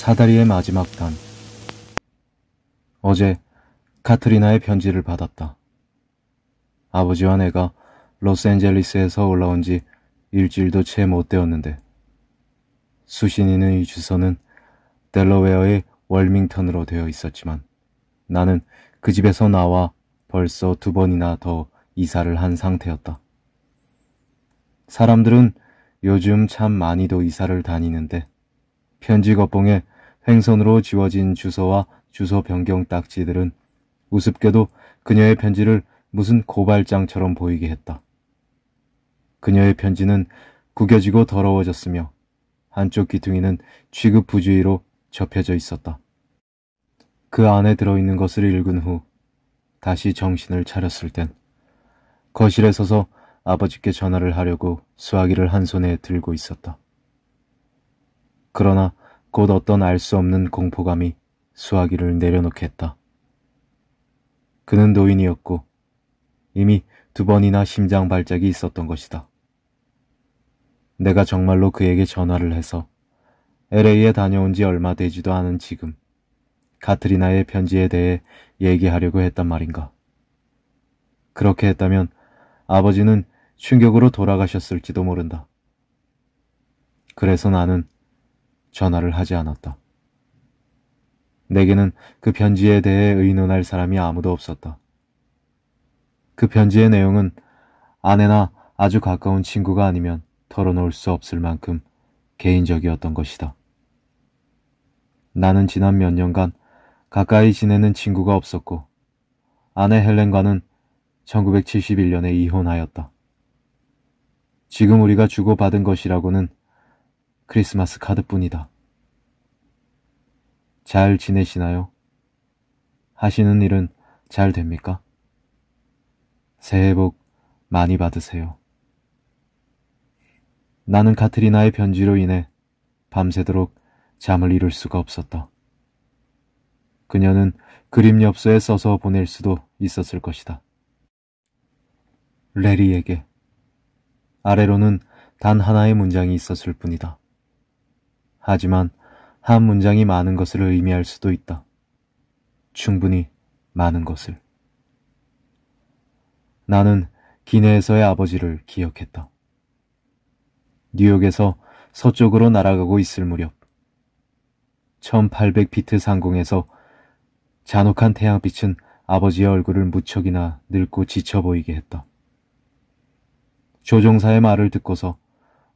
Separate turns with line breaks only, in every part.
사다리의 마지막 단. 어제 카트리나의 편지를 받았다. 아버지와 내가 로스앤젤리스에서 올라온 지 일주일도 채 못 되었는데 수신이는 이 주소는 델러웨어의 월밍턴으로 되어 있었지만 나는 그 집에서 나와 벌써 두 번이나 더 이사를 한 상태였다. 사람들은 요즘 참 많이도 이사를 다니는데 편지 거봉에 행선으로 지워진 주소와 주소 변경 딱지들은 우습게도 그녀의 편지를 무슨 고발장처럼 보이게 했다. 그녀의 편지는 구겨지고 더러워졌으며 한쪽 귀퉁이는 취급 부주의로 접혀져 있었다. 그 안에 들어있는 것을 읽은 후 다시 정신을 차렸을 땐 거실에 서서 아버지께 전화를 하려고 수화기를 한 손에 들고 있었다. 그러나 곧 어떤 알 수 없는 공포감이 수화기를 내려놓게 했다. 그는 노인이었고 이미 두 번이나 심장 발작이 있었던 것이다. 내가 정말로 그에게 전화를 해서 LA에 다녀온 지 얼마 되지도 않은 지금 카트리나의 편지에 대해 얘기하려고 했단 말인가. 그렇게 했다면 아버지는 충격으로 돌아가셨을지도 모른다. 그래서 나는 전화를 하지 않았다. 내게는 그 편지에 대해 의논할 사람이 아무도 없었다. 그 편지의 내용은 아내나 아주 가까운 친구가 아니면 털어놓을 수 없을 만큼 개인적이었던 것이다. 나는 지난 몇 년간 가까이 지내는 친구가 없었고 아내 헬렌과는 1971년에 이혼하였다. 지금 우리가 주고받은 것이라고는 크리스마스 카드뿐이다. 잘 지내시나요? 하시는 일은 잘 됩니까? 새해 복 많이 받으세요. 나는 카트리나의 변지로 인해 밤새도록 잠을 이룰 수가 없었다. 그녀는 그림 엽서에 써서 보낼 수도 있었을 것이다. 레리에게 아래로는 단 하나의 문장이 있었을 뿐이다. 하지만 한 문장이 많은 것을 의미할 수도 있다. 충분히 많은 것을. 나는 기내에서의 아버지를 기억했다. 뉴욕에서 서쪽으로 날아가고 있을 무렵 1 8 0 0비트 상공에서 잔혹한 태양빛은 아버지의 얼굴을 무척이나 늙고 지쳐 보이게 했다. 조종사의 말을 듣고서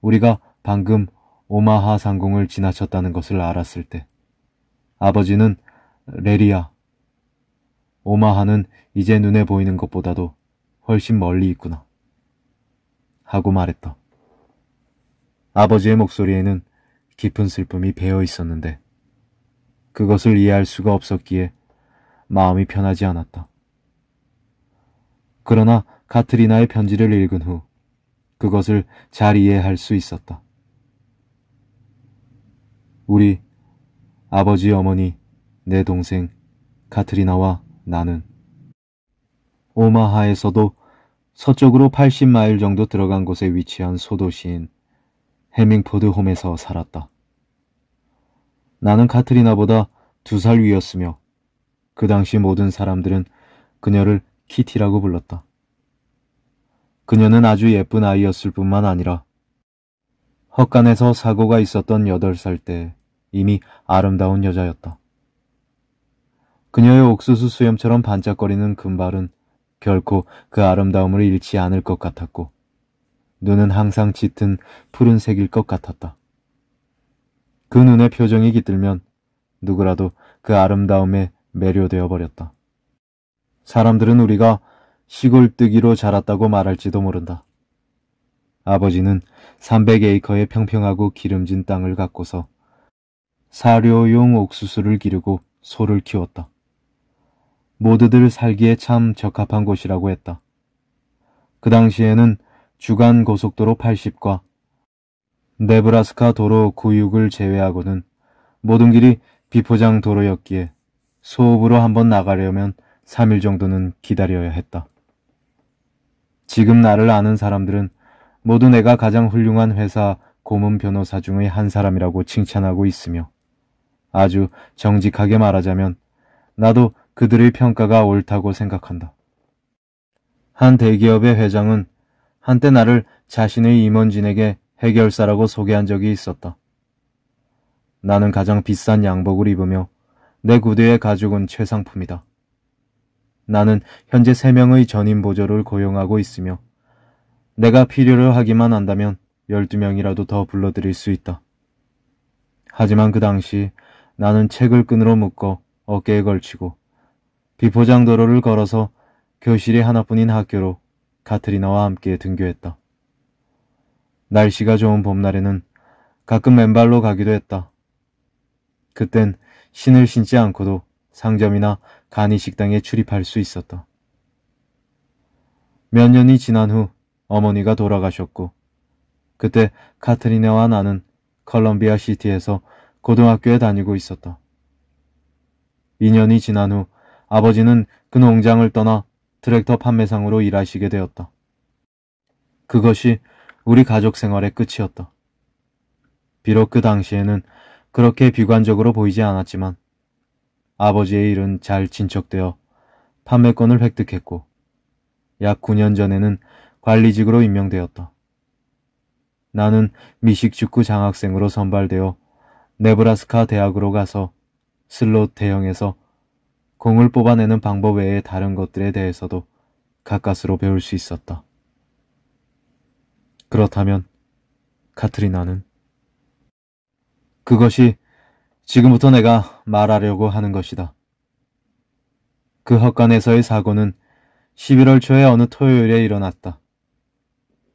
우리가 방금 오마하 상공을 지나쳤다는 것을 알았을 때 아버지는 레리야. 오마하는 이제 눈에 보이는 것보다도 훨씬 멀리 있구나. 하고 말했다. 아버지의 목소리에는 깊은 슬픔이 배어 있었는데 그것을 이해할 수가 없었기에 마음이 편하지 않았다. 그러나 카트리나의 편지를 읽은 후 그것을 잘 이해할 수 있었다. 우리 아버지, 어머니, 내 동생 카트리나와 나는 오마하에서도 서쪽으로 80마일 정도 들어간 곳에 위치한 소도시인 해밍포드 홈에서 살았다. 나는 카트리나보다 두 살 위였으며 그 당시 모든 사람들은 그녀를 키티라고 불렀다. 그녀는 아주 예쁜 아이였을 뿐만 아니라 헛간에서 사고가 있었던 8살 때 이미 아름다운 여자였다. 그녀의 옥수수 수염처럼 반짝거리는 금발은 결코 그 아름다움을 잃지 않을 것 같았고 눈은 항상 짙은 푸른색일 것 같았다. 그 눈의 표정이 깃들면 누구라도 그 아름다움에 매료되어 버렸다. 사람들은 우리가 시골뜨기로 자랐다고 말할지도 모른다. 아버지는 300에이커의 평평하고 기름진 땅을 갖고서 사료용 옥수수를 기르고 소를 키웠다. 모두들 살기에 참 적합한 곳이라고 했다. 그 당시에는 주간 고속도로 80과 네브라스카 도로 구육을 제외하고는 모든 길이 비포장 도로였기에 소읍으로 한번 나가려면 3일 정도는 기다려야 했다. 지금 나를 아는 사람들은 모두 내가 가장 훌륭한 회사 고문 변호사 중의 한 사람이라고 칭찬하고 있으며 아주 정직하게 말하자면 나도 그들의 평가가 옳다고 생각한다. 한 대기업의 회장은 한때 나를 자신의 임원진에게 해결사라고 소개한 적이 있었다. 나는 가장 비싼 양복을 입으며 내 구두의 가죽은 최상품이다. 나는 현재 세명의 전임 보조를 고용하고 있으며 내가 필요를 하기만 한다면 12명이라도 더불러드릴수 있다. 하지만 그 당시 나는 책을 끈으로 묶어 어깨에 걸치고 비포장 도로를 걸어서 교실이 하나뿐인 학교로 카트리나와 함께 등교했다. 날씨가 좋은 봄날에는 가끔 맨발로 가기도 했다. 그땐 신을 신지 않고도 상점이나 간이식당에 출입할 수 있었다. 몇 년이 지난 후 어머니가 돌아가셨고 그때 카트리네와 나는 컬럼비아 시티에서 고등학교에 다니고 있었다. 2년이 지난 후 아버지는 그 농장을 떠나 트랙터 판매상으로 일하시게 되었다. 그것이 우리 가족 생활의 끝이었다. 비록 그 당시에는 그렇게 비관적으로 보이지 않았지만 아버지의 일은 잘 진척되어 판매권을 획득했고 약 9년 전에는 관리직으로 임명되었다. 나는 미식축구 장학생으로 선발되어 네브라스카 대학으로 가서 슬롯 대형에서 공을 뽑아내는 방법 외에 다른 것들에 대해서도 가까스로 배울 수 있었다. 그렇다면 카트리나는 그것이 지금부터 내가 말하려고 하는 것이다. 그 헛간에서의 사고는 11월 초에 어느 토요일에 일어났다.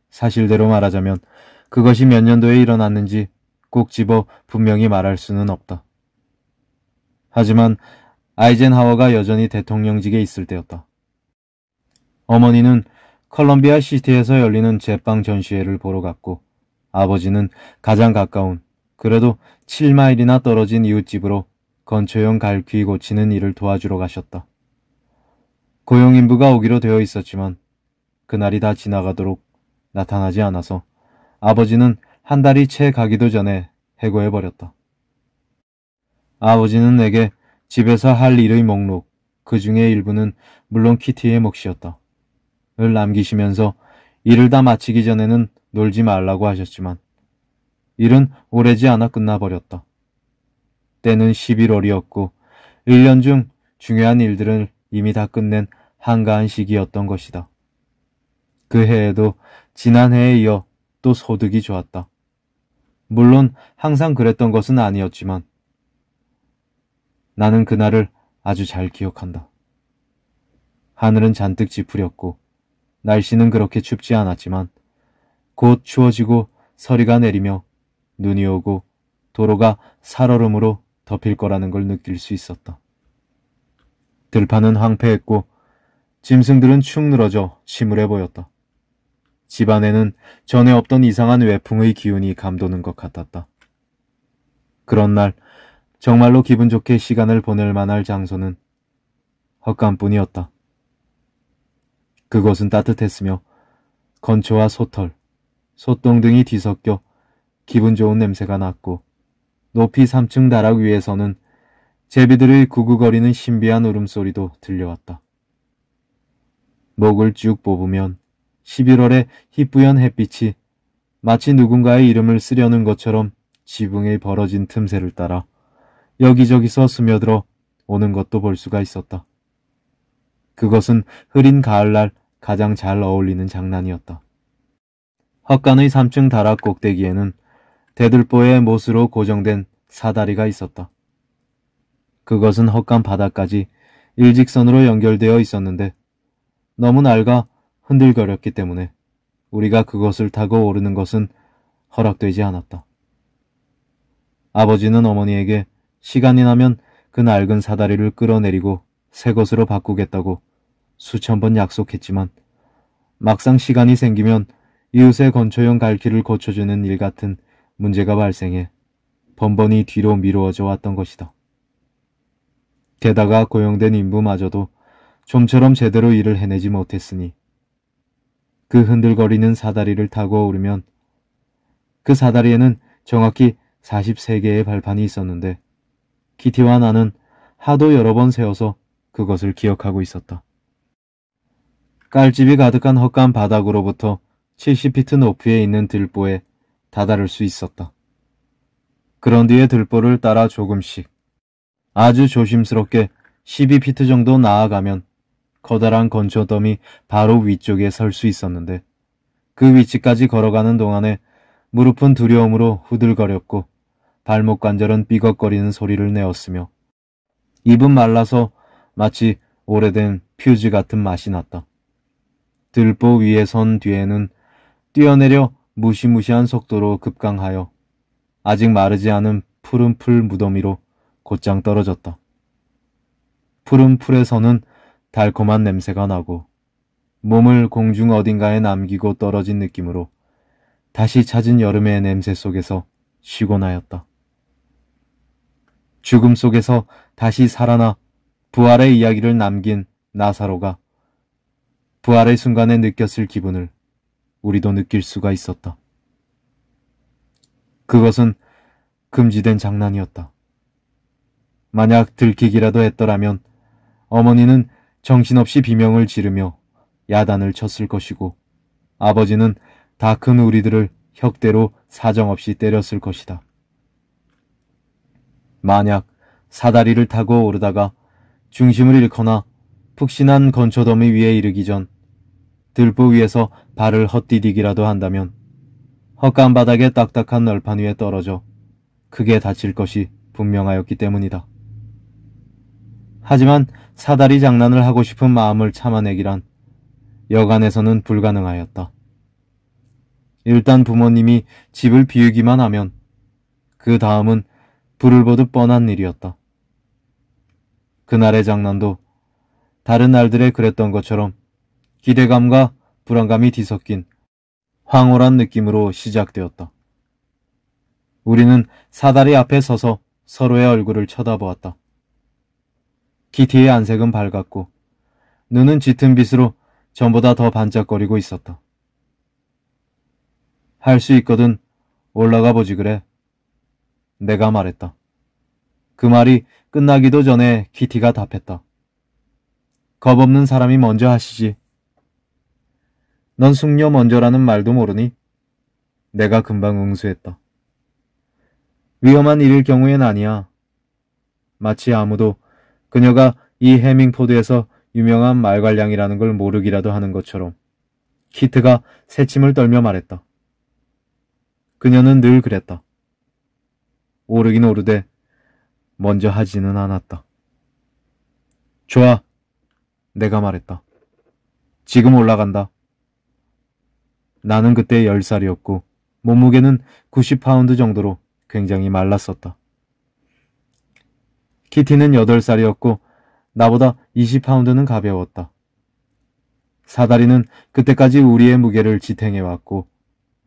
사실대로 말하자면 그것이 몇 년도에 일어났는지 꼭 집어 분명히 말할 수는 없다. 하지만 아이젠하워가 여전히 대통령직에 있을 때였다. 어머니는 컬럼비아 시티에서 열리는 제빵 전시회를 보러 갔고 아버지는 가장 가까운 그래도 7마일이나 떨어진 이웃집으로 건초용 갈퀴 고치는 일을 도와주러 가셨다. 고용인부가 오기로 되어 있었지만 그날이 다 지나가도록 나타나지 않아서 아버지는 한 달이 채 가기도 전에 해고해버렸다. 아버지는 내게 집에서 할 일의 목록, 그 중에 일부는 물론 키티의 몫이었다. 을 남기시면서 일을 다 마치기 전에는 놀지 말라고 하셨지만 일은 오래지 않아 끝나버렸다. 때는 11월이었고 1년 중 중요한 일들을 이미 다 끝낸 한가한 시기였던 것이다. 그 해에도 지난해에 이어 또 소득이 좋았다. 물론 항상 그랬던 것은 아니었지만 나는 그날을 아주 잘 기억한다. 하늘은 잔뜩 지푸렸고 날씨는 그렇게 춥지 않았지만 곧 추워지고 서리가 내리며 눈이 오고 도로가 살얼음으로 덮일 거라는 걸 느낄 수 있었다. 들판은 황폐했고 짐승들은 축 늘어져 침울해 보였다. 집안에는 전에 없던 이상한 외풍의 기운이 감도는 것 같았다. 그런 날 정말로 기분 좋게 시간을 보낼 만할 장소는 헛간뿐이었다. 그곳은 따뜻했으며 건초와 소털, 소똥 등이 뒤섞여 기분 좋은 냄새가 났고 높이 3층 다락 위에서는 제비들의 구구거리는 신비한 울음소리도 들려왔다. 목을 쭉 뽑으면 11월의 희뿌연 햇빛이 마치 누군가의 이름을 쓰려는 것처럼 지붕의 벌어진 틈새를 따라 여기저기서 스며들어 오는 것도 볼 수가 있었다. 그것은 흐린 가을날 가장 잘 어울리는 장난이었다. 헛간의 3층 다락 꼭대기에는 대들보의 못으로 고정된 사다리가 있었다. 그것은 헛간 바닥까지 일직선으로 연결되어 있었는데 너무 낡아 흔들거렸기 때문에 우리가 그것을 타고 오르는 것은 허락되지 않았다. 아버지는 어머니에게 시간이 나면 그 낡은 사다리를 끌어내리고 새 것으로 바꾸겠다고 수천 번 약속했지만 막상 시간이 생기면 이웃의 건초용 갈퀴를 고쳐주는 일 같은 문제가 발생해 번번이 뒤로 미루어져 왔던 것이다. 게다가 고용된 임부마저도 좀처럼 제대로 일을 해내지 못했으니 그 흔들거리는 사다리를 타고 오르면 그 사다리에는 정확히 43개의 발판이 있었는데 키티와 나는 하도 여러 번 세워서 그것을 기억하고 있었다. 깔집이 가득한 헛간 바닥으로부터 70피트 높이에 있는 들보에 다다를 수 있었다. 그런 뒤에 들보를 따라 조금씩 아주 조심스럽게 12피트 정도 나아가면 커다란 건초덤이 바로 위쪽에 설 수 있었는데 그 위치까지 걸어가는 동안에 무릎은 두려움으로 후들거렸고 발목 관절은 삐걱거리는 소리를 내었으며 입은 말라서 마치 오래된 퓨즈 같은 맛이 났다. 들보 위에 선 뒤에는 뛰어내려 무시무시한 속도로 급강하여 아직 마르지 않은 푸른 풀무덤미로 곧장 떨어졌다. 푸른 풀에서는 달콤한 냄새가 나고 몸을 공중 어딘가에 남기고 떨어진 느낌으로 다시 찾은 여름의 냄새 속에서 쉬곤 하였다. 죽음 속에서 다시 살아나 부활의 이야기를 남긴 나사로가 부활의 순간에 느꼈을 기분을 우리도 느낄 수가 있었다. 그것은 금지된 장난이었다. 만약 들키기라도 했더라면 어머니는 정신없이 비명을 지르며 야단을 쳤을 것이고 아버지는 다 큰 우리들을 혁대로 사정없이 때렸을 것이다. 만약 사다리를 타고 오르다가 중심을 잃거나 푹신한 건초 더이 위에 이르기 전 들보 위에서 발을 헛디디기라도 한다면 헛간 바닥에 딱딱한 널판 위에 떨어져 크게 다칠 것이 분명하였기 때문이다. 하지만 사다리 장난을 하고 싶은 마음을 참아내기란 여간에서는 불가능하였다. 일단 부모님이 집을 비우기만 하면 그 다음은 불을 보듯 뻔한 일이었다. 그날의 장난도 다른 날들에 그랬던 것처럼 기대감과 불안감이 뒤섞인 황홀한 느낌으로 시작되었다. 우리는 사다리 앞에 서서 서로의 얼굴을 쳐다보았다. 키티의 안색은 밝았고 눈은 짙은 빛으로 전보다 더 반짝거리고 있었다. 할 수 있거든 올라가 보지 그래. 내가 말했다. 그 말이 끝나기도 전에 키티가 답했다. 겁없는 사람이 먼저 하시지. 넌 숙녀 먼저라는 말도 모르니? 내가 금방 응수했다. 위험한 일일 경우엔 아니야. 마치 아무도 그녀가 이 해밍포드에서 유명한 말괄량이라는 걸 모르기라도 하는 것처럼 키트가 새침을 떨며 말했다. 그녀는 늘 그랬다. 오르긴 오르되 먼저 하지는 않았다. 좋아. 내가 말했다. 지금 올라간다. 나는 그때 10살이었고 몸무게는 90파운드 정도로 굉장히 말랐었다. 키티는 8 살이었고 나보다 20파운드는 가벼웠다. 사다리는 그때까지 우리의 무게를 지탱해왔고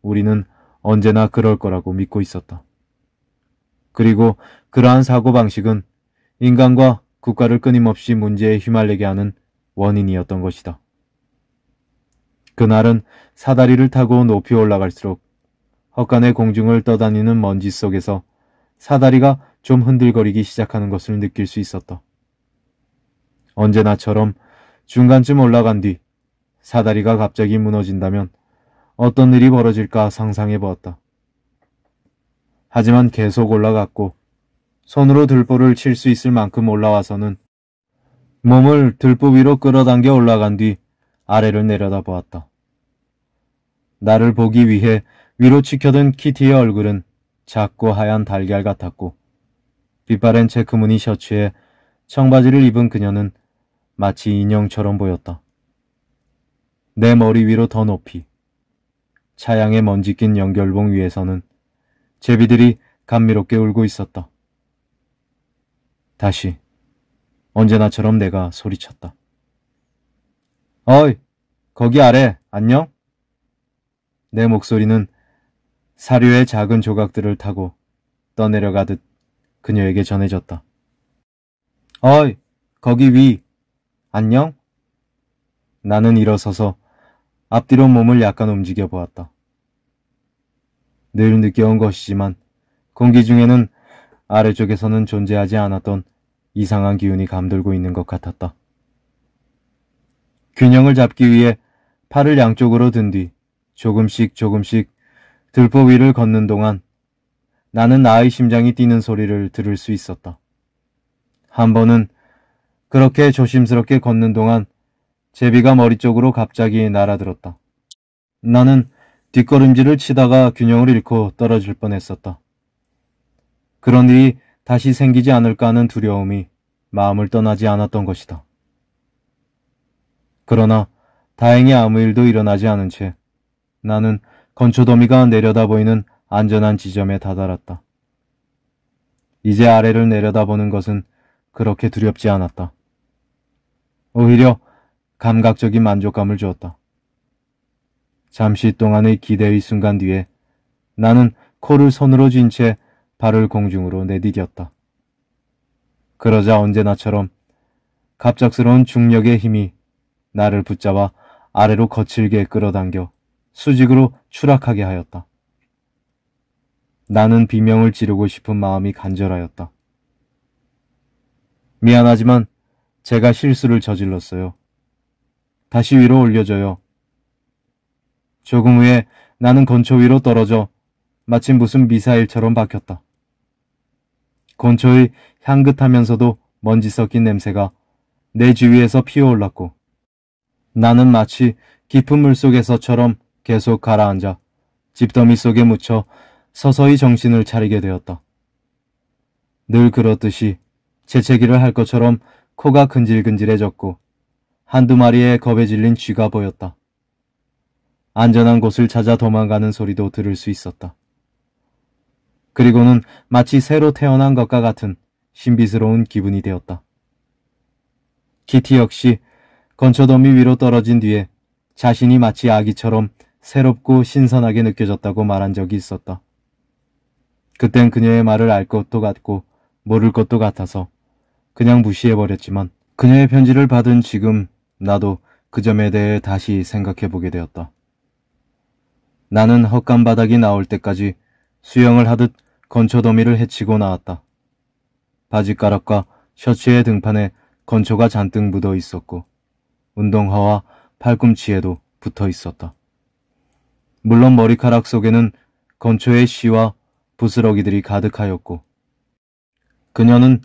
우리는 언제나 그럴 거라고 믿고 있었다. 그리고 그러한 사고방식은 인간과 국가를 끊임없이 문제에 휘말리게 하는 원인이었던 것이다. 그날은 사다리를 타고 높이 올라갈수록 헛간의 공중을 떠다니는 먼지 속에서 사다리가 좀 흔들거리기 시작하는 것을 느낄 수 있었다. 언제나처럼 중간쯤 올라간 뒤 사다리가 갑자기 무너진다면 어떤 일이 벌어질까 상상해 보았다. 하지만 계속 올라갔고 손으로 들보를 칠 수 있을 만큼 올라와서는 몸을 들보 위로 끌어당겨 올라간 뒤 아래를 내려다 보았다. 나를 보기 위해 위로 치켜든 키티의 얼굴은 작고 하얀 달걀 같았고 빛바랜 체크 무늬 셔츠에 청바지를 입은 그녀는 마치 인형처럼 보였다. 내 머리 위로 더 높이 차양에 먼지 낀 연결봉 위에서는 제비들이 감미롭게 울고 있었다. 다시 언제나처럼 내가 소리쳤다. 어이, 거기 아래, 안녕? 내 목소리는 사료의 작은 조각들을 타고 떠내려가듯 그녀에게 전해졌다. 어이, 거기 위. 안녕? 나는 일어서서 앞뒤로 몸을 약간 움직여 보았다. 늘 느껴온 것이지만 공기 중에는 아래쪽에서는 존재하지 않았던 이상한 기운이 감돌고 있는 것 같았다. 균형을 잡기 위해 팔을 양쪽으로 든 뒤 조금씩 조금씩 들포 위를 걷는 동안 나는 나의 심장이 뛰는 소리를 들을 수 있었다. 한 번은 그렇게 조심스럽게 걷는 동안 제비가 머리 쪽으로 갑자기 날아들었다. 나는 뒷걸음질을 치다가 균형을 잃고 떨어질 뻔했었다. 그런 일이 다시 생기지 않을까 하는 두려움이 마음을 떠나지 않았던 것이다. 그러나 다행히 아무 일도 일어나지 않은 채 나는 건초더미가 내려다 보이는 안전한 지점에 다다랐다. 이제 아래를 내려다보는 것은 그렇게 두렵지 않았다. 오히려 감각적인 만족감을 주었다. 잠시 동안의 기대의 순간 뒤에 나는 코를 손으로 쥔 채 발을 공중으로 내디뎠다. 그러자 언제나처럼 갑작스러운 중력의 힘이 나를 붙잡아 아래로 거칠게 끌어당겨 수직으로 추락하게 하였다. 나는 비명을 지르고 싶은 마음이 간절하였다. 미안하지만 제가 실수를 저질렀어요. 다시 위로 올려줘요. 조금 후에 나는 건초 위로 떨어져 마침 무슨 미사일처럼 박혔다. 건초의 향긋하면서도 먼지 섞인 냄새가 내 주위에서 피어올랐고 나는 마치 깊은 물속에서처럼 계속 가라앉아 집더미 속에 묻혀 서서히 정신을 차리게 되었다. 늘 그렇듯이 재채기를 할 것처럼 코가 근질근질해졌고 한두 마리의 겁에 질린 쥐가 보였다. 안전한 곳을 찾아 도망가는 소리도 들을 수 있었다. 그리고는 마치 새로 태어난 것과 같은 신비스러운 기분이 되었다. 키티 역시 건초더미 위로 떨어진 뒤에 자신이 마치 아기처럼 새롭고 신선하게 느껴졌다고 말한 적이 있었다. 그땐 그녀의 말을 알 것도 같고 모를 것도 같아서 그냥 무시해버렸지만 그녀의 편지를 받은 지금 나도 그 점에 대해 다시 생각해보게 되었다. 나는 헛간 바닥이 나올 때까지 수영을 하듯 건초 더미를 해치고 나왔다. 바지가락과 셔츠의 등판에 건초가 잔뜩 묻어 있었고 운동화와 팔꿈치에도 붙어 있었다. 물론 머리카락 속에는 건초의 시와 부스러기들이 가득하였고 그녀는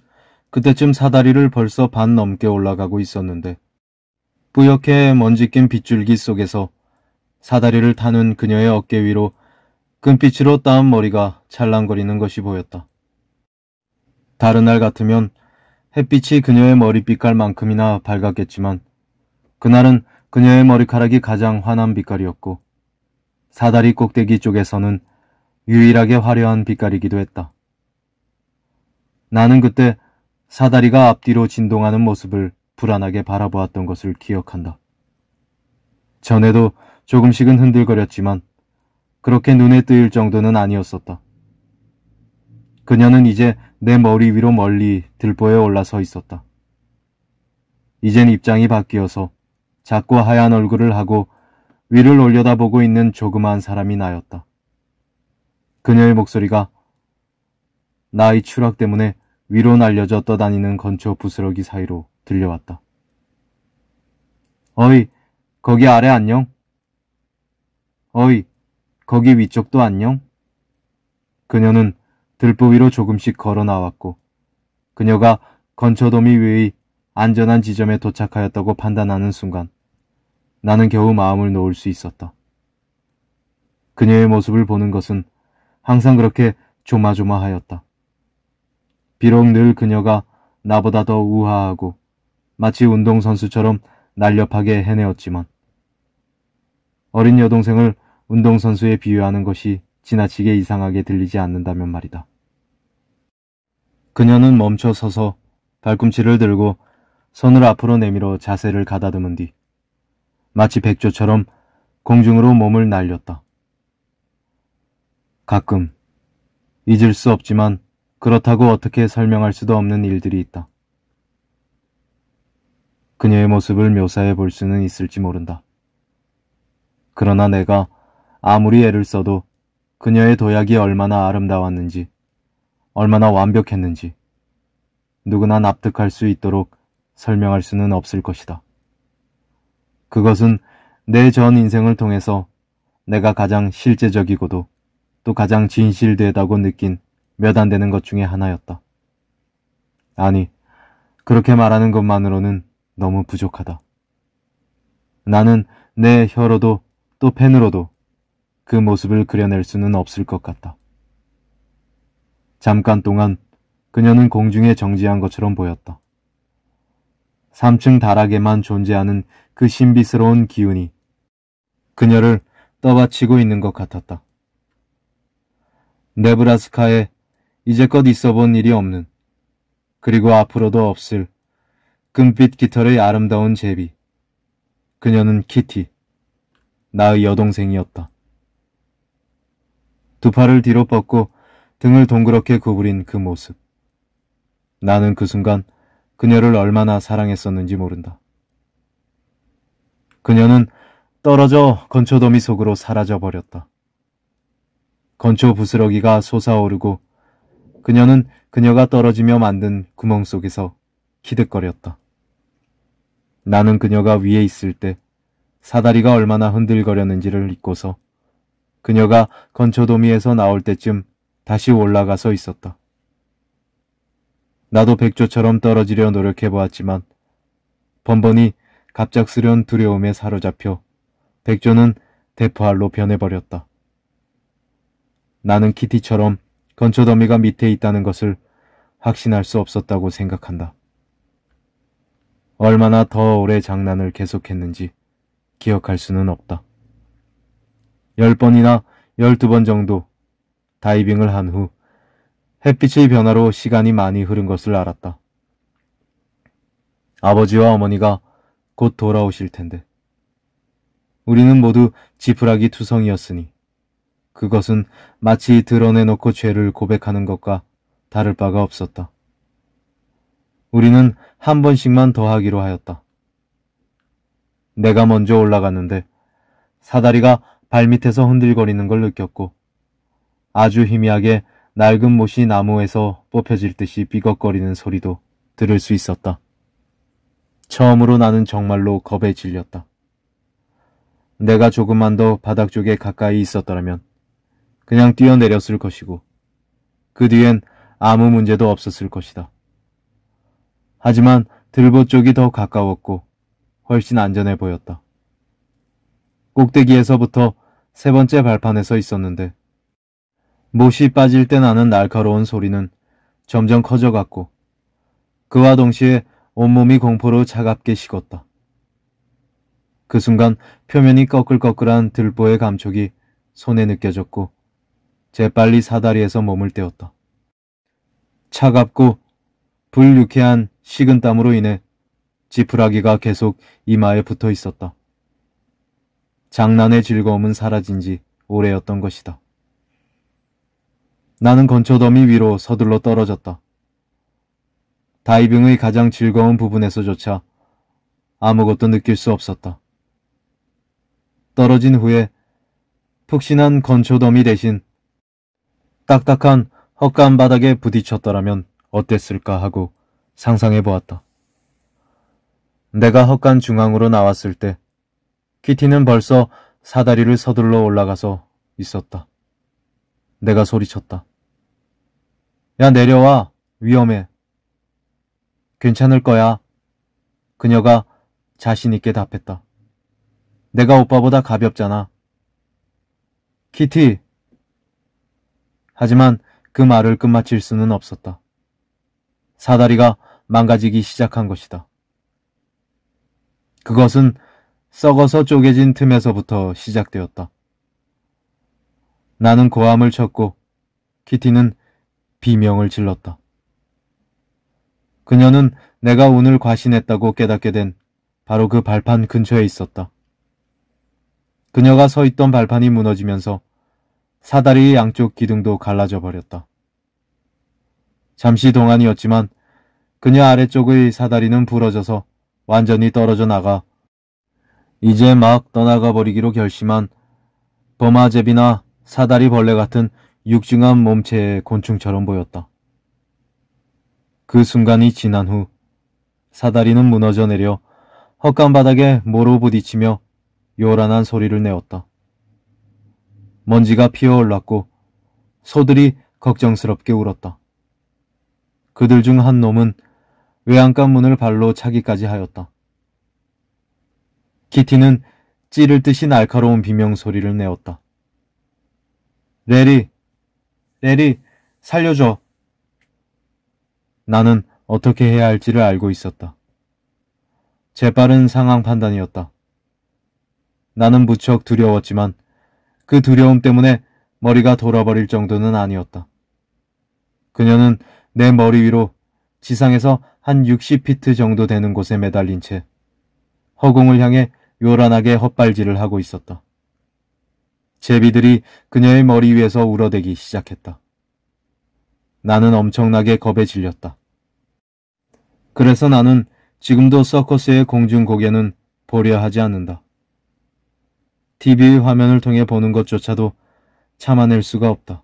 그때쯤 사다리를 벌써 반 넘게 올라가고 있었는데 뿌옇게 먼지 낀 빗줄기 속에서 사다리를 타는 그녀의 어깨 위로 금빛으로 따 머리가 찰랑거리는 것이 보였다. 다른 날 같으면 햇빛이 그녀의 머리빛깔만큼이나 밝았겠지만 그날은 그녀의 머리카락이 가장 환한 빛깔이었고 사다리 꼭대기 쪽에서는 유일하게 화려한 빛깔이기도 했다. 나는 그때 사다리가 앞뒤로 진동하는 모습을 불안하게 바라보았던 것을 기억한다. 전에도 조금씩은 흔들거렸지만 그렇게 눈에 띄일 정도는 아니었었다. 그녀는 이제 내 머리 위로 멀리 들보에 올라서 있었다. 이젠 입장이 바뀌어서 작고 하얀 얼굴을 하고 위를 올려다보고 있는 조그마한 사람이 나였다. 그녀의 목소리가 나의 추락 때문에 위로 날려져 떠다니는 건초 부스러기 사이로 들려왔다. 어이, 거기 아래 안녕? 어이, 거기 위쪽도 안녕? 그녀는 들보 위로 조금씩 걸어 나왔고, 그녀가 건초도미 위의 안전한 지점에 도착하였다고 판단하는 순간, 나는 겨우 마음을 놓을 수 있었다. 그녀의 모습을 보는 것은 항상 그렇게 조마조마하였다. 비록 늘 그녀가 나보다 더 우아하고 마치 운동선수처럼 날렵하게 해내었지만 어린 여동생을 운동선수에 비유하는 것이 지나치게 이상하게 들리지 않는다면 말이다. 그녀는 멈춰 서서 발꿈치를 들고 손을 앞으로 내밀어 자세를 가다듬은 뒤 마치 백조처럼 공중으로 몸을 날렸다. 가끔 잊을 수 없지만 그렇다고 어떻게 설명할 수도 없는 일들이 있다. 그녀의 모습을 묘사해 볼 수는 있을지 모른다. 그러나 내가 아무리 애를 써도 그녀의 도약이 얼마나 아름다웠는지, 얼마나 완벽했는지, 누구나 납득할 수 있도록 설명할 수는 없을 것이다. 그것은 내 전 인생을 통해서 내가 가장 실제적이고도 또 가장 진실되다고 느낀 몇 안 되는 것 중에 하나였다. 아니, 그렇게 말하는 것만으로는 너무 부족하다. 나는 내 혀로도 또 펜으로도 그 모습을 그려낼 수는 없을 것 같다. 잠깐 동안 그녀는 공중에 정지한 것처럼 보였다. 3층 다락에만 존재하는 그 신비스러운 기운이 그녀를 떠받치고 있는 것 같았다. 네브라스카에 이제껏 있어본 일이 없는 그리고 앞으로도 없을 금빛 깃털의 아름다운 제비. 그녀는 키티, 나의 여동생이었다. 두 팔을 뒤로 뻗고 등을 동그랗게 구부린 그 모습. 나는 그 순간 그녀를 얼마나 사랑했었는지 모른다. 그녀는 떨어져 건초더미 속으로 사라져 버렸다. 건초 부스러기가 솟아오르고 그녀는 그녀가 떨어지며 만든 구멍 속에서 히득거렸다. 나는 그녀가 위에 있을 때 사다리가 얼마나 흔들거렸는지를 잊고서 그녀가 건초도미에서 나올 때쯤 다시 올라가서 있었다. 나도 백조처럼 떨어지려 노력해보았지만 번번이 갑작스런 두려움에 사로잡혀 백조는 대포알로 변해버렸다. 나는 키티처럼 건초 더미가 밑에 있다는 것을 확신할 수 없었다고 생각한다. 얼마나 더 오래 장난을 계속했는지 기억할 수는 없다. 열 번이나 열두 번 정도 다이빙을 한 후 햇빛의 변화로 시간이 많이 흐른 것을 알았다. 아버지와 어머니가 곧 돌아오실 텐데. 우리는 모두 지푸라기 투성이었으니 그것은 마치 드러내놓고 죄를 고백하는 것과 다를 바가 없었다. 우리는 한 번씩만 더 하기로 하였다. 내가 먼저 올라갔는데 사다리가 발밑에서 흔들거리는 걸 느꼈고 아주 희미하게 낡은 못이 나무에서 뽑혀질 듯이 삐걱거리는 소리도 들을 수 있었다. 처음으로 나는 정말로 겁에 질렸다. 내가 조금만 더 바닥 쪽에 가까이 있었더라면 그냥 뛰어내렸을 것이고 그 뒤엔 아무 문제도 없었을 것이다. 하지만 들보 쪽이 더 가까웠고 훨씬 안전해 보였다. 꼭대기에서부터 세 번째 발판에 서 있었는데 못이 빠질 때 나는 날카로운 소리는 점점 커져갔고 그와 동시에 온몸이 공포로 차갑게 식었다. 그 순간 표면이 꺼끌꺼끌한 들보의 감촉이 손에 느껴졌고 재빨리 사다리에서 몸을 떼었다. 차갑고 불유쾌한 식은 땀으로 인해 지푸라기가 계속 이마에 붙어 있었다. 장난의 즐거움은 사라진 지 오래였던 것이다. 나는 건초더미 위로 서둘러 떨어졌다. 다이빙의 가장 즐거운 부분에서조차 아무것도 느낄 수 없었다. 떨어진 후에 푹신한 건초더미 대신 딱딱한 헛간 바닥에 부딪혔더라면 어땠을까 하고 상상해 보았다. 내가 헛간 중앙으로 나왔을 때 키티는 벌써 사다리를 서둘러 올라가서 있었다. 내가 소리쳤다. 야, 내려와. 위험해. 괜찮을 거야. 그녀가 자신있게 답했다. 내가 오빠보다 가볍잖아. 키티, 하지만 그 말을 끝마칠 수는 없었다. 사다리가 망가지기 시작한 것이다. 그것은 썩어서 쪼개진 틈에서부터 시작되었다. 나는 고함을 쳤고 키티는 비명을 질렀다. 그녀는 내가 운을 과신했다고 깨닫게 된 바로 그 발판 근처에 있었다. 그녀가 서 있던 발판이 무너지면서 사다리의 양쪽 기둥도 갈라져 버렸다. 잠시 동안이었지만 그녀 아래쪽의 사다리는 부러져서 완전히 떨어져 나가 이제 막 떠나가 버리기로 결심한 범마제비나 사다리 벌레 같은 육중한 몸체의 곤충처럼 보였다. 그 순간이 지난 후 사다리는 무너져 내려 헛간 바닥에 모로 부딪히며 요란한 소리를 내었다. 먼지가 피어올랐고 소들이 걱정스럽게 울었다. 그들 중 한 놈은 외양간 문을 발로 차기까지 하였다. 키티는 찌를 듯이 날카로운 비명 소리를 내었다. 레리, 레리, 살려줘. 나는 어떻게 해야 할지를 알고 있었다. 재빠른 상황 판단이었다. 나는 무척 두려웠지만 그 두려움 때문에 머리가 돌아버릴 정도는 아니었다. 그녀는 내 머리 위로 지상에서 한 60피트 정도 되는 곳에 매달린 채 허공을 향해 요란하게 헛발질을 하고 있었다. 제비들이 그녀의 머리 위에서 울어대기 시작했다. 나는 엄청나게 겁에 질렸다. 그래서 나는 지금도 서커스의 공중 고개는 보려 하지 않는다. TV 화면을 통해 보는 것조차도 참아낼 수가 없다.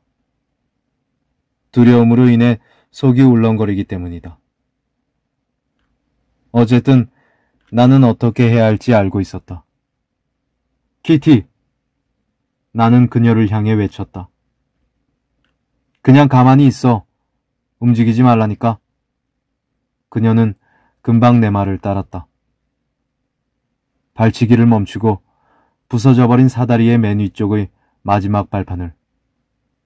두려움으로 인해 속이 울렁거리기 때문이다. 어쨌든 나는 어떻게 해야 할지 알고 있었다. 키티! 나는 그녀를 향해 외쳤다. 그냥 가만히 있어. 움직이지 말라니까. 그녀는 금방 내 말을 따랐다. 발치기를 멈추고 부서져버린 사다리의 맨 위쪽의 마지막 발판을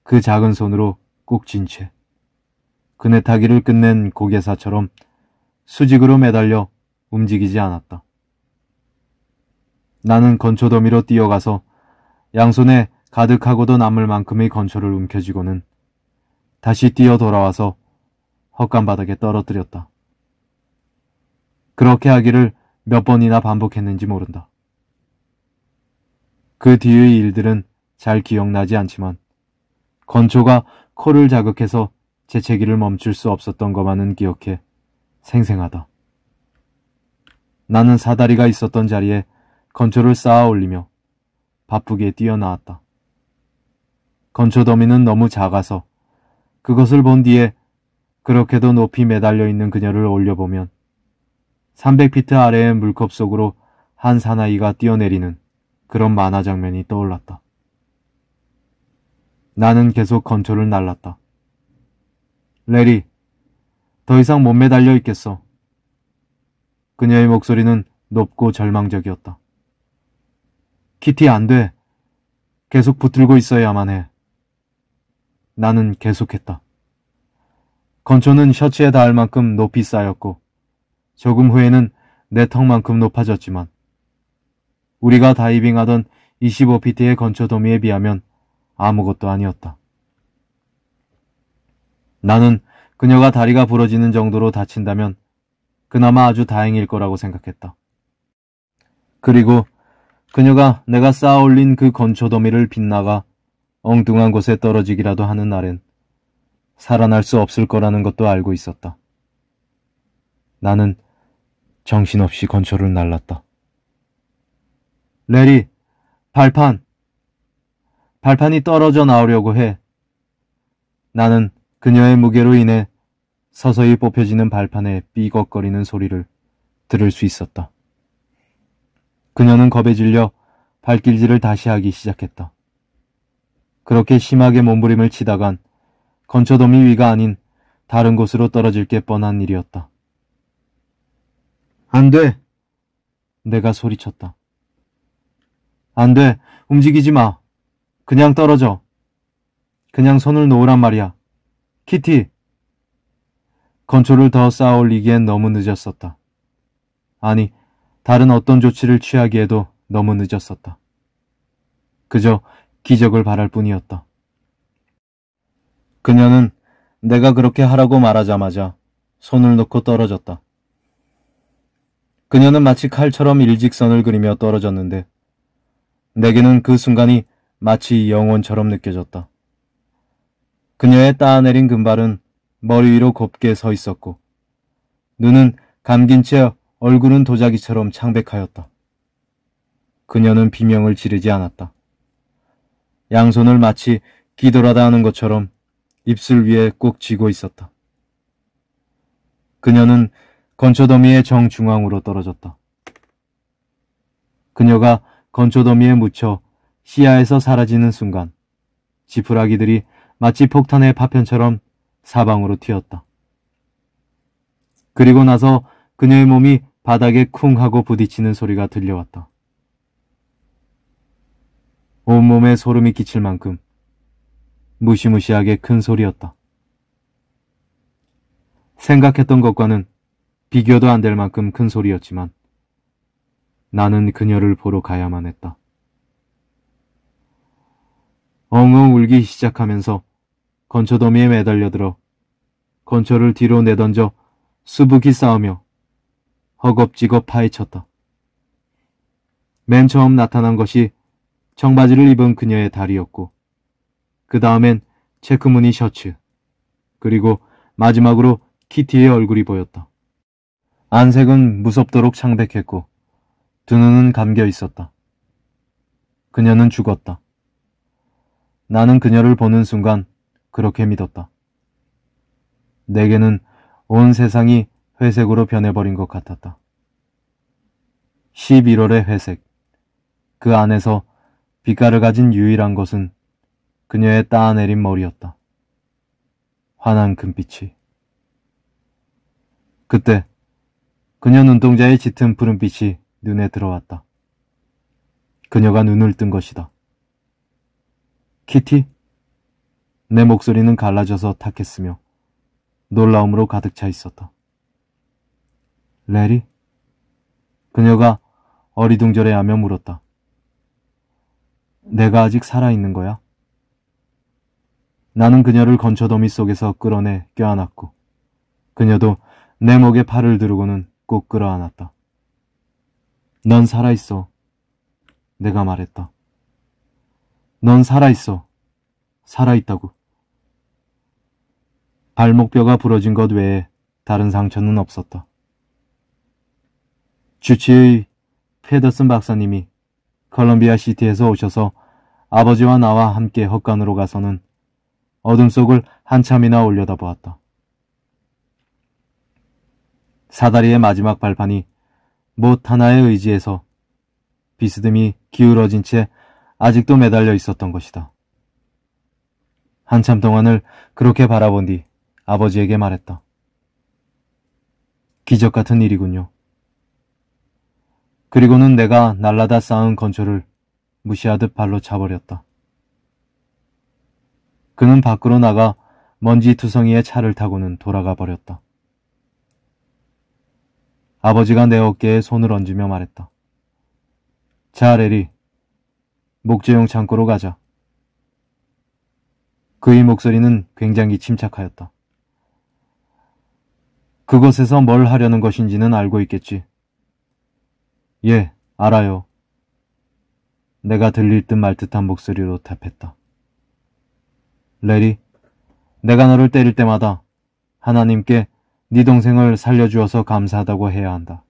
그 작은 손으로 꼭쥔채 그네 타기를 끝낸 고개사처럼 수직으로 매달려 움직이지 않았다. 나는 건초 더미로 뛰어가서 양손에 가득하고도 남을 만큼의 건초를 움켜쥐고는 다시 뛰어 돌아와서 헛간 바닥에 떨어뜨렸다. 그렇게 하기를 몇 번이나 반복했는지 모른다. 그 뒤의 일들은 잘 기억나지 않지만 건초가 코를 자극해서 재채기를 멈출 수 없었던 것만은 기억해 생생하다. 나는 사다리가 있었던 자리에 건초를 쌓아 올리며 바쁘게 뛰어나왔다. 건초 더미는 너무 작아서 그것을 본 뒤에 그렇게도 높이 매달려 있는 그녀를 올려보면 300피트 아래의 물컵 속으로 한 사나이가 뛰어내리는 그런 만화 장면이 떠올랐다. 나는 계속 건초를 날랐다. 레리, 더 이상 못 매달려 있겠어. 그녀의 목소리는 높고 절망적이었다. 키티 안 돼. 계속 붙들고 있어야만 해. 나는 계속했다. 건초는 셔츠에 닿을 만큼 높이 쌓였고 조금 후에는 내 턱만큼 높아졌지만 우리가 다이빙하던 25피트의 건초 도미에 비하면 아무것도 아니었다. 나는 그녀가 다리가 부러지는 정도로 다친다면 그나마 아주 다행일 거라고 생각했다. 그리고 그녀가 내가 쌓아 올린 그 건초 도미를 빗나가 엉뚱한 곳에 떨어지기라도 하는 날엔 살아날 수 없을 거라는 것도 알고 있었다. 나는 정신없이 건초를 날랐다. 레리, 발판. 발판이 떨어져 나오려고 해. 나는 그녀의 무게로 인해 서서히 뽑혀지는 발판에 삐걱거리는 소리를 들을 수 있었다. 그녀는 겁에 질려 발길질을 다시 하기 시작했다. 그렇게 심하게 몸부림을 치다간 건초돔이 위가 아닌 다른 곳으로 떨어질 게 뻔한 일이었다. 안 돼! 내가 소리쳤다. 안 돼. 움직이지 마. 그냥 떨어져. 그냥 손을 놓으란 말이야. 키티. 건초를 더 쌓아 올리기엔 너무 늦었었다. 아니, 다른 어떤 조치를 취하기에도 너무 늦었었다. 그저 기적을 바랄 뿐이었다. 그녀는 내가 그렇게 하라고 말하자마자 손을 놓고 떨어졌다. 그녀는 마치 칼처럼 일직선을 그리며 떨어졌는데 내게는 그 순간이 마치 영혼처럼 느껴졌다. 그녀의 따내린 금발은 머리 위로 곱게 서 있었고 눈은 감긴 채 얼굴은 도자기처럼 창백하였다. 그녀는 비명을 지르지 않았다. 양손을 마치 기도라다 하는 것처럼 입술 위에 꼭 쥐고 있었다. 그녀는 건초더미의 정중앙으로 떨어졌다. 그녀가 건초더미에 묻혀 시야에서 사라지는 순간 지푸라기들이 마치 폭탄의 파편처럼 사방으로 튀었다. 그리고 나서 그녀의 몸이 바닥에 쿵 하고 부딪히는 소리가 들려왔다. 온몸에 소름이 끼칠 만큼 무시무시하게 큰 소리였다. 생각했던 것과는 비교도 안 될 만큼 큰 소리였지만 나는 그녀를 보러 가야만 했다. 엉엉 울기 시작하면서 건초더미에 매달려들어 건초를 뒤로 내던져 수북이 싸우며 허겁지겁 파헤쳤다. 맨 처음 나타난 것이 청바지를 입은 그녀의 다리였고 그 다음엔 체크무늬 셔츠 그리고 마지막으로 키티의 얼굴이 보였다. 안색은 무섭도록 창백했고 두눈은 감겨 있었다. 그녀는 죽었다. 나는 그녀를 보는 순간 그렇게 믿었다. 내게는 온 세상이 회색으로 변해버린 것 같았다. 11월의 회색. 그 안에서 빛깔을 가진 유일한 것은 그녀의 따내린 머리였다. 환한 금빛이. 그때 그녀 눈동자의 짙은 푸른빛이 눈에 들어왔다. 그녀가 눈을 뜬 것이다. 키티? 내 목소리는 갈라져서 탁했으며 놀라움으로 가득 차 있었다. 레리? 그녀가 어리둥절해하며 물었다. 내가 아직 살아있는 거야? 나는 그녀를 건초더미 속에서 끌어내 껴안았고 그녀도 내 목에 팔을 두르고는 꼭 끌어안았다. 넌 살아있어. 내가 말했다. 넌 살아있어. 살아있다고. 발목뼈가 부러진 것 외에 다른 상처는 없었다. 주치의 페더슨 박사님이 컬럼비아 시티에서 오셔서 아버지와 나와 함께 헛간으로 가서는 어둠 속을 한참이나 올려다보았다. 사다리의 마지막 발판이 못 하나에 의지해서 비스듬히 기울어진 채 아직도 매달려 있었던 것이다. 한참 동안을 그렇게 바라본 뒤 아버지에게 말했다. 기적 같은 일이군요. 그리고는 내가 날라다 쌓은 건초를 무시하듯 발로 차버렸다. 그는 밖으로 나가 먼지 투성이의 차를 타고는 돌아가 버렸다. 아버지가 내 어깨에 손을 얹으며 말했다. 자, 레리. 목재용 창고로 가자. 그의 목소리는 굉장히 침착하였다. 그곳에서 뭘 하려는 것인지는 알고 있겠지. 예, 알아요. 내가 들릴 듯 말 듯한 목소리로 답했다. 레리, 내가 너를 때릴 때마다 하나님께 네 동생을 살려주어서 감사하다고 해야 한다.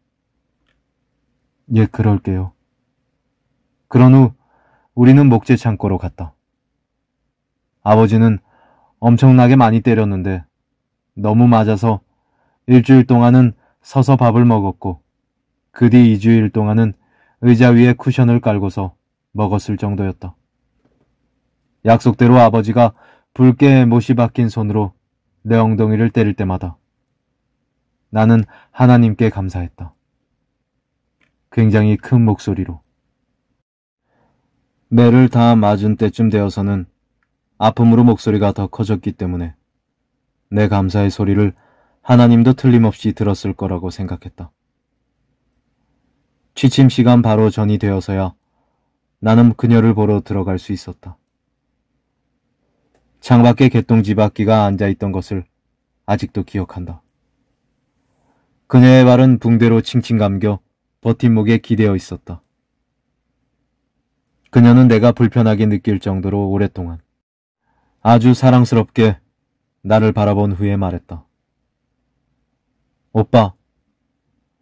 예, 그럴게요. 그런 후 우리는 목재 창고로 갔다. 아버지는 엄청나게 많이 때렸는데 너무 맞아서 일주일 동안은 서서 밥을 먹었고 그 뒤 2주일 동안은 의자 위에 쿠션을 깔고서 먹었을 정도였다. 약속대로 아버지가 붉게 못이 박힌 손으로 내 엉덩이를 때릴 때마다 나는 하나님께 감사했다. 굉장히 큰 목소리로. 매를 다 맞은 때쯤 되어서는 아픔으로 목소리가 더 커졌기 때문에 내 감사의 소리를 하나님도 틀림없이 들었을 거라고 생각했다. 취침 시간 바로 전이 되어서야 나는 그녀를 보러 들어갈 수 있었다. 창밖에 개똥지 바퀴가 앉아있던 것을 아직도 기억한다. 그녀의 발은 붕대로 칭칭 감겨 버팀목에 기대어 있었다. 그녀는 내가 불편하게 느낄 정도로 오랫동안 아주 사랑스럽게 나를 바라본 후에 말했다. 오빠,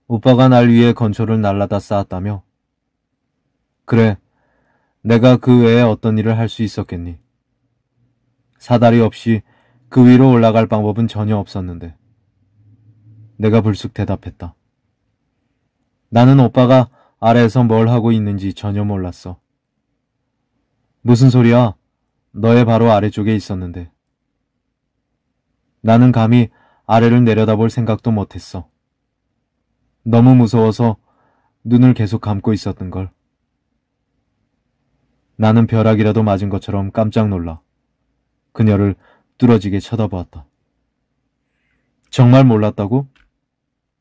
오빠가 날 위해 건초를 날라다 쌓았다며? 그래, 내가 그 외에 어떤 일을 할 수 있었겠니? 사다리 없이 그 위로 올라갈 방법은 전혀 없었는데. 내가 불쑥 대답했다. 나는 오빠가 아래에서 뭘 하고 있는지 전혀 몰랐어. 무슨 소리야? 너의 바로 아래쪽에 있었는데. 나는 감히 아래를 내려다볼 생각도 못했어. 너무 무서워서 눈을 계속 감고 있었던 걸. 나는 벼락이라도 맞은 것처럼 깜짝 놀라 그녀를 뚫어지게 쳐다보았다. 정말 몰랐다고?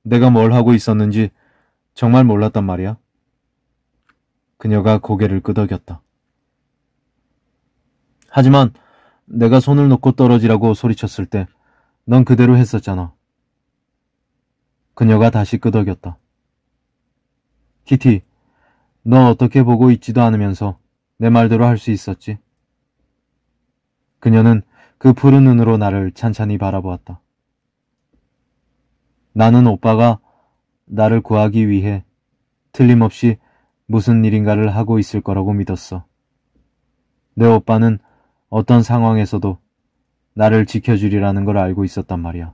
내가 뭘 하고 있었는지 정말 몰랐단 말이야. 그녀가 고개를 끄덕였다. 하지만 내가 손을 놓고 떨어지라고 소리쳤을 때 넌 그대로 했었잖아. 그녀가 다시 끄덕였다. 키티, 너 어떻게 보고 있지도 않으면서 내 말대로 할 수 있었지? 그녀는 그 푸른 눈으로 나를 찬찬히 바라보았다. 나는 오빠가 나를 구하기 위해 틀림없이 무슨 일인가를 하고 있을 거라고 믿었어. 내 오빠는 어떤 상황에서도 나를 지켜주리라는 걸 알고 있었단 말이야.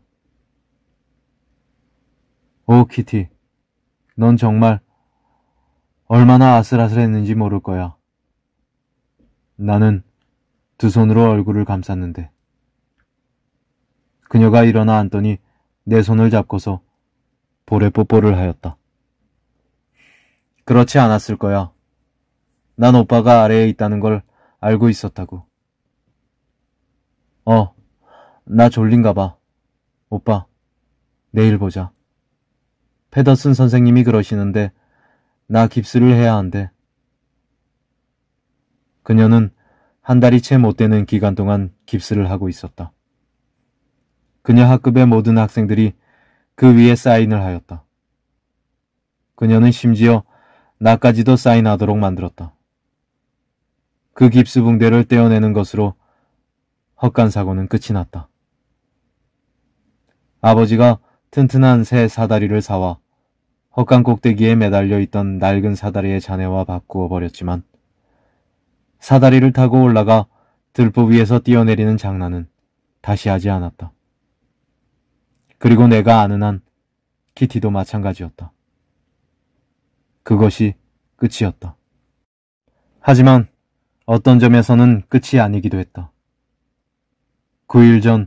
오, 키티. 넌 정말 얼마나 아슬아슬했는지 모를 거야. 나는 두 손으로 얼굴을 감쌌는데. 그녀가 일어나 앉더니 내 손을 잡고서 볼에 뽀뽀를 하였다. 그렇지 않았을 거야. 난 오빠가 아래에 있다는 걸 알고 있었다고. 어, 나 졸린가 봐. 오빠, 내일 보자. 페더슨 선생님이 그러시는데 나 깁스를 해야 한대. 그녀는 한 달이 채 못 되는 기간 동안 깁스를 하고 있었다. 그녀 학급의 모든 학생들이 그 위에 사인을 하였다. 그녀는 심지어 나까지도 사인하도록 만들었다. 그 깁스 붕대를 떼어내는 것으로 헛간 사고는 끝이 났다. 아버지가 튼튼한 새 사다리를 사와 헛간 꼭대기에 매달려 있던 낡은 사다리의 잔해와 바꾸어 버렸지만 사다리를 타고 올라가 들보 위에서 뛰어내리는 장난은 다시 하지 않았다. 그리고 내가 아는 한 키티도 마찬가지였다. 그것이 끝이었다. 하지만 어떤 점에서는 끝이 아니기도 했다. 9일 전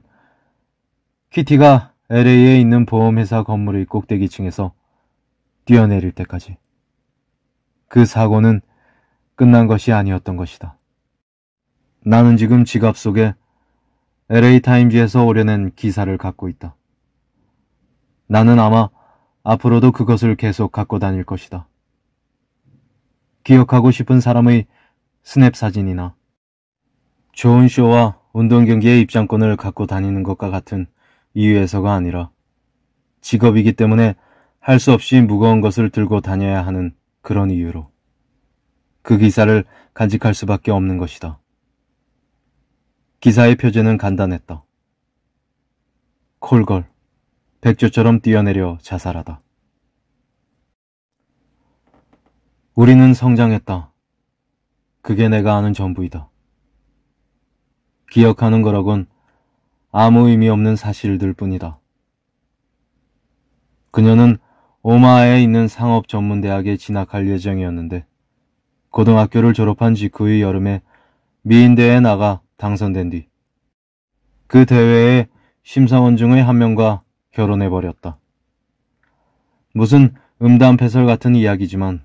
키티가 LA에 있는 보험회사 건물의 꼭대기층에서 뛰어내릴 때까지 그 사고는 끝난 것이 아니었던 것이다. 나는 지금 지갑 속에 LA 타임즈에서 오려낸 기사를 갖고 있다. 나는 아마 앞으로도 그것을 계속 갖고 다닐 것이다. 기억하고 싶은 사람의 스냅 사진이나 좋은 쇼와 운동 경기의 입장권을 갖고 다니는 것과 같은 이유에서가 아니라 직업이기 때문에 할 수 없이 무거운 것을 들고 다녀야 하는 그런 이유로 그 기사를 간직할 수밖에 없는 것이다. 기사의 표제는 간단했다. 콜걸. 백조처럼 뛰어내려 자살하다. 우리는 성장했다. 그게 내가 아는 전부이다. 기억하는 거라곤 아무 의미 없는 사실들 뿐이다. 그녀는 오마하에 있는 상업 전문 대학에 진학할 예정이었는데 고등학교를 졸업한 직후의 여름에 미인대에 나가 당선된 뒤 그 대회에 심사원 중의 한 명과 결혼해버렸다. 무슨 음담패설 같은 이야기지만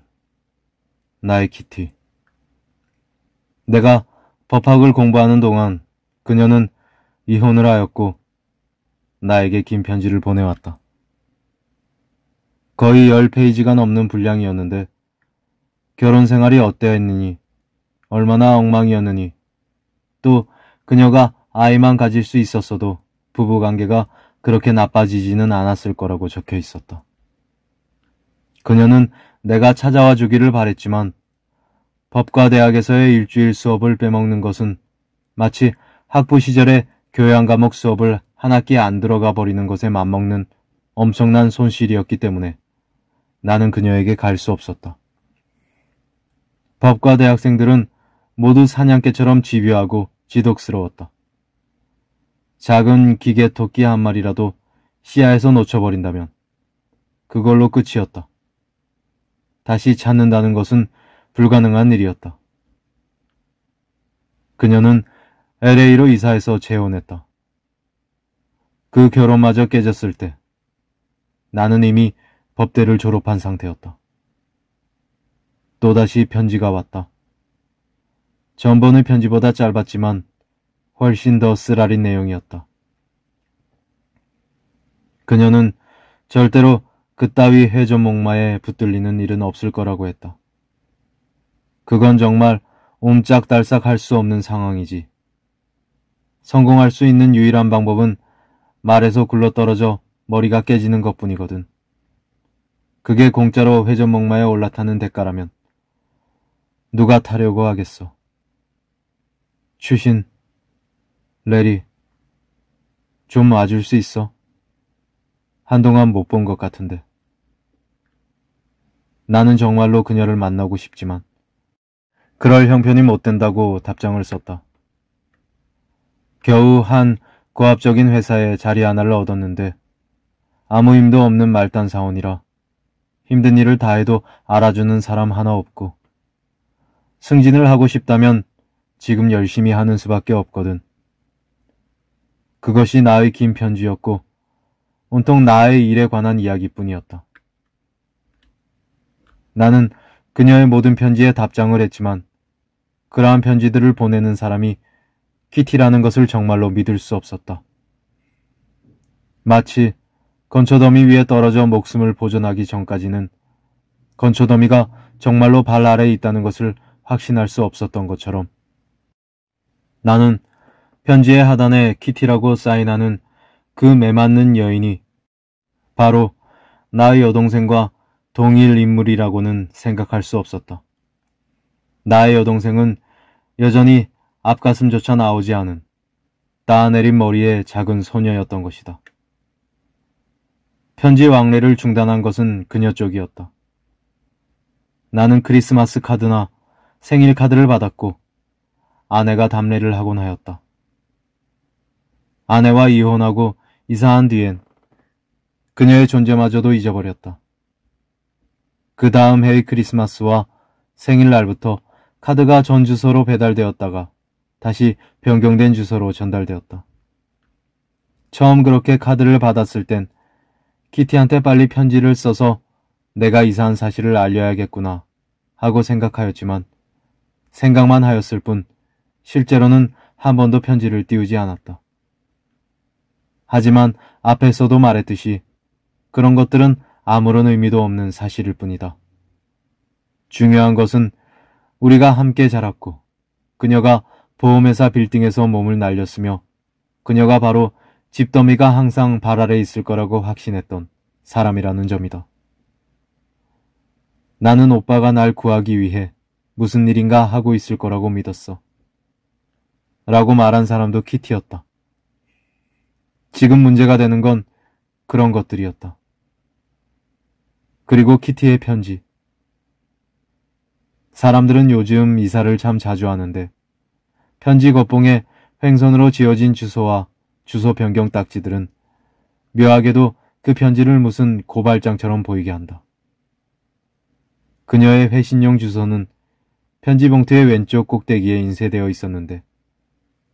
나의 키티. 내가 법학을 공부하는 동안 그녀는 이혼을 하였고 나에게 긴 편지를 보내왔다. 거의 10페이지가 넘는 분량이었는데 결혼 생활이 어때했느니 얼마나 엉망이었느니 또 그녀가 아이만 가질 수 있었어도 부부관계가 그렇게 나빠지지는 않았을 거라고 적혀 있었다. 그녀는 내가 찾아와 주기를 바랬지만 법과 대학에서의 일주일 수업을 빼먹는 것은 마치 학부 시절에 교양 과목 수업을 한 학기 안 들어가 버리는 것에 맞먹는 엄청난 손실이었기 때문에 나는 그녀에게 갈 수 없었다. 법과 대학생들은 모두 사냥개처럼 집요하고 지독스러웠다. 작은 기계 토끼 한 마리라도 시야에서 놓쳐버린다면 그걸로 끝이었다. 다시 찾는다는 것은 불가능한 일이었다. 그녀는 LA로 이사해서 재혼했다. 그 결혼마저 깨졌을 때 나는 이미 법대를 졸업한 상태였다. 또다시 편지가 왔다. 전번의 편지보다 짧았지만 훨씬 더 쓰라린 내용이었다. 그녀는 절대로 그따위 해저목마에 붙들리는 일은 없을 거라고 했다. 그건 정말 옴짝달싹 할 수 없는 상황이지. 성공할 수 있는 유일한 방법은 말에서 굴러떨어져 머리가 깨지는 것뿐이거든. 그게 공짜로 회전목마에 올라타는 대가라면 누가 타려고 하겠어. 추신 레리, 좀 와줄 수 있어? 한동안 못 본 것 같은데. 나는 정말로 그녀를 만나고 싶지만 그럴 형편이 못 된다고 답장을 썼다. 겨우 한 고압적인 회사에 자리 하나를 얻었는데 아무 힘도 없는 말단 사원이라 힘든 일을 다 해도 알아주는 사람 하나 없고 승진을 하고 싶다면 지금 열심히 하는 수밖에 없거든. 그것이 나의 긴 편지였고 온통 나의 일에 관한 이야기뿐이었다. 나는 그녀의 모든 편지에 답장을 했지만 그러한 편지들을 보내는 사람이 키티라는 것을 정말로 믿을 수 없었다. 마치 건초더미 위에 떨어져 목숨을 보존하기 전까지는 건초더미가 정말로 발 아래에 있다는 것을 확신할 수 없었던 것처럼 나는 편지의 하단에 키티라고 사인하는 그 매맞는 여인이 바로 나의 여동생과 동일 인물이라고는 생각할 수 없었다. 나의 여동생은 여전히 앞가슴조차 나오지 않은 따내린 머리의 작은 소녀였던 것이다. 편지 왕래를 중단한 것은 그녀 쪽이었다. 나는 크리스마스 카드나 생일 카드를 받았고 아내가 담례를 하곤 하였다. 아내와 이혼하고 이사한 뒤엔 그녀의 존재마저도 잊어버렸다. 그 다음 해의 크리스마스와 생일날부터 카드가 전 주소로 배달되었다가 다시 변경된 주소로 전달되었다. 처음 그렇게 카드를 받았을 땐 키티한테 빨리 편지를 써서 내가 이사한 사실을 알려야겠구나 하고 생각하였지만 생각만 하였을 뿐 실제로는 한 번도 편지를 띄우지 않았다. 하지만 앞에서도 말했듯이 그런 것들은 아무런 의미도 없는 사실일 뿐이다. 중요한 것은 우리가 함께 자랐고 그녀가 보험회사 빌딩에서 몸을 날렸으며 그녀가 바로 집더미가 항상 발 아래 있을 거라고 확신했던 사람이라는 점이다. 나는 오빠가 날 구하기 위해 무슨 일인가 하고 있을 거라고 믿었어. 라고 말한 사람도 키티였다. 지금 문제가 되는 건 그런 것들이었다. 그리고 키티의 편지. 사람들은 요즘 이사를 참 자주 하는데 편지 겉봉에 횡선으로 지어진 주소와 주소 변경 딱지들은 묘하게도 그 편지를 무슨 고발장처럼 보이게 한다. 그녀의 회신용 주소는 편지 봉투의 왼쪽 꼭대기에 인쇄되어 있었는데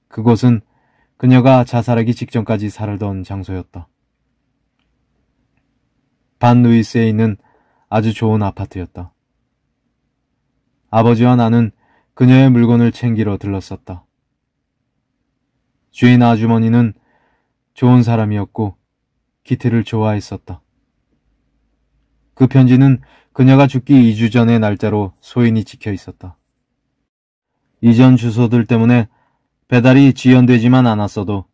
그곳은 그녀가 자살하기 직전까지 살던 장소였다. 반 루이스에 있는 아주 좋은 아파트였다. 아버지와 나는 그녀의 물건을 챙기러 들렀었다. 주인 아주머니는 좋은 사람이었고 기태를 좋아했었다. 그 편지는 그녀가 죽기 2주 전의 날짜로 소인이 찍혀 있었다. 이전 주소들 때문에 배달이 지연되지만 않았어도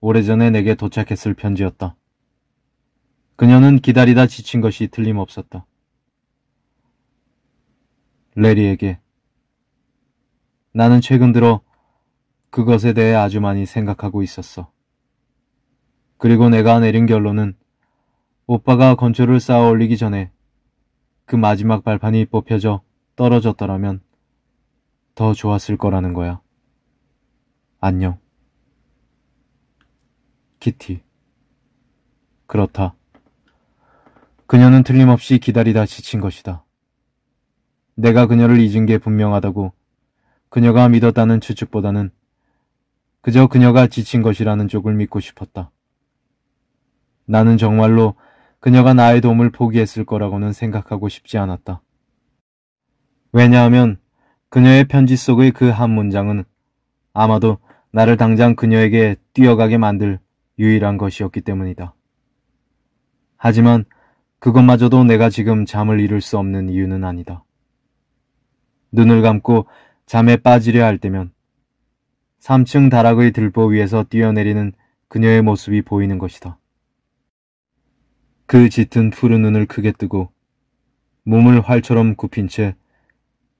오래전에 내게 도착했을 편지였다. 그녀는 기다리다 지친 것이 틀림없었다. 레리에게 나는 최근 들어 그것에 대해 아주 많이 생각하고 있었어. 그리고 내가 내린 결론은 오빠가 건초를 쌓아 올리기 전에 그 마지막 발판이 뽑혀져 떨어졌더라면 더 좋았을 거라는 거야. 안녕. 키티. 그렇다. 그녀는 틀림없이 기다리다 지친 것이다. 내가 그녀를 잊은 게 분명하다고 그녀가 믿었다는 추측보다는 그저 그녀가 지친 것이라는 쪽을 믿고 싶었다. 나는 정말로 그녀가 나의 도움을 포기했을 거라고는 생각하고 싶지 않았다. 왜냐하면 그녀의 편지 속의 그 한 문장은 아마도 나를 당장 그녀에게 뛰어가게 만들 유일한 것이었기 때문이다. 하지만 그것마저도 내가 지금 잠을 이룰 수 없는 이유는 아니다. 눈을 감고 잠에 빠지려 할 때면 3층 다락의 들보 위에서 뛰어내리는 그녀의 모습이 보이는 것이다. 그 짙은 푸른 눈을 크게 뜨고 몸을 활처럼 굽힌 채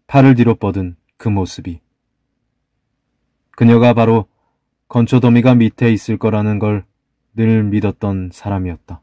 팔을 뒤로 뻗은 그 모습이 그녀가 바로 건초더미가 밑에 있을 거라는 걸 늘 믿었던 사람이었다.